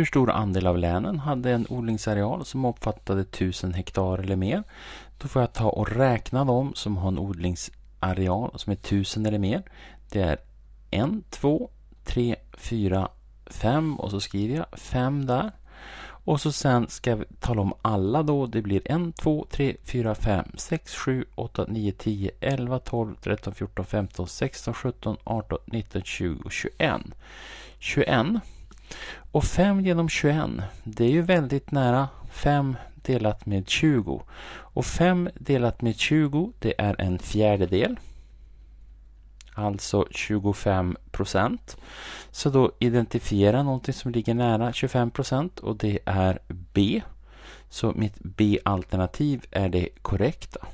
Hur stor andel av länen hade en odlingsareal som omfattade 1000 hektar eller mer? Då får jag ta och räkna dem som har en odlingsareal som är 1000 eller mer. Det är 1, 2, 3, 4, 5 och så skriver jag 5 där. Och så sen ska jag tala om alla då. Det blir 1, 2, 3, 4, 5, 6, 7, 8, 9, 10, 11, 12, 13, 14, 15, 16, 17, 18, 19, 20, 21. 21 och 5 genom 21, det är ju väldigt nära 5 delat med 20. Och 5 delat med 20, det är en fjärdedel. Alltså 25 procent. Så då identifiera någonting som ligger nära 25 procent och det är B. Så mitt B-alternativ är det korrekta.